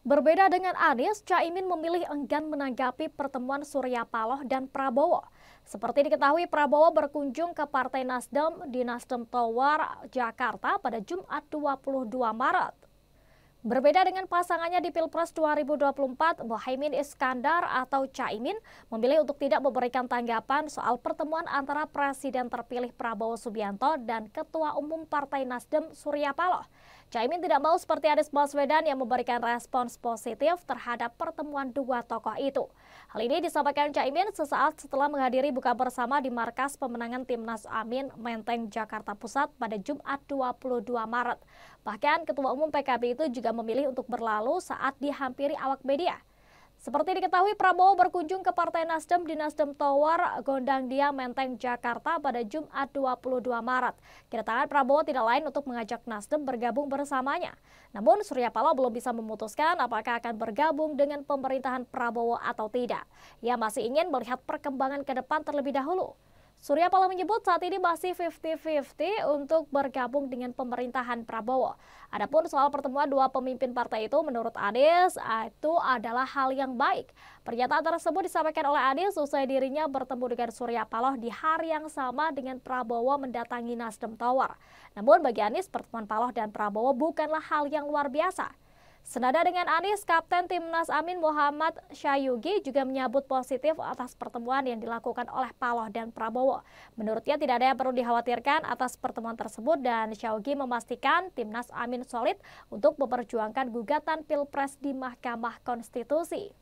Berbeda dengan Anies, Caimin memilih enggan menanggapi pertemuan Surya Paloh dan Prabowo. Seperti diketahui, Prabowo berkunjung ke Partai Nasdem di Nasdem Tower, Jakarta pada Jumat 22 Maret. Berbeda dengan pasangannya di Pilpres 2024, Mohaimin Iskandar atau Caimin memilih untuk tidak memberikan tanggapan soal pertemuan antara Presiden terpilih Prabowo Subianto dan Ketua Umum Partai Nasdem Surya Paloh. Caimin tidak mau seperti Anies Baswedan yang memberikan respons positif terhadap pertemuan dua tokoh itu. Hal ini disampaikan Caimin sesaat setelah menghadiri buka bersama di markas pemenangan Timnas Amin Menteng Jakarta Pusat pada Jumat 22 Maret. Bahkan Ketua Umum PKB itu juga juga memilih untuk berlalu saat dihampiri awak media. Seperti diketahui, Prabowo berkunjung ke Partai Nasdem di Nasdem Tower, Gondang Dia, Menteng, Jakarta pada Jumat 22 Maret. Kedatangan Prabowo tidak lain untuk mengajak Nasdem bergabung bersamanya. Namun, Surya Paloh belum bisa memutuskan apakah akan bergabung dengan pemerintahan Prabowo atau tidak. Ia masih ingin melihat perkembangan ke depan terlebih dahulu. Surya Paloh menyebut saat ini masih 50-50 untuk bergabung dengan pemerintahan Prabowo. Adapun soal pertemuan dua pemimpin partai itu menurut Anies ah, itu adalah hal yang baik. Pernyataan tersebut disampaikan oleh Anies usai dirinya bertemu dengan Surya Paloh di hari yang sama dengan Prabowo mendatangi Nasdem Tower. Namun bagi Anies pertemuan Paloh dan Prabowo bukanlah hal yang luar biasa. Senada dengan Anies, Kapten Timnas Amin Muhammad Syayugi juga menyambut positif atas pertemuan yang dilakukan oleh Paloh dan Prabowo. Menurutnya tidak ada yang perlu dikhawatirkan atas pertemuan tersebut dan Syayugi memastikan Timnas Amin solid untuk memperjuangkan gugatan Pilpres di Mahkamah Konstitusi.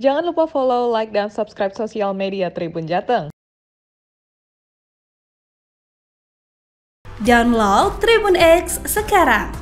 Jangan lupa follow, like, dan subscribe sosial media Tribun Jateng. Download Tribun X sekarang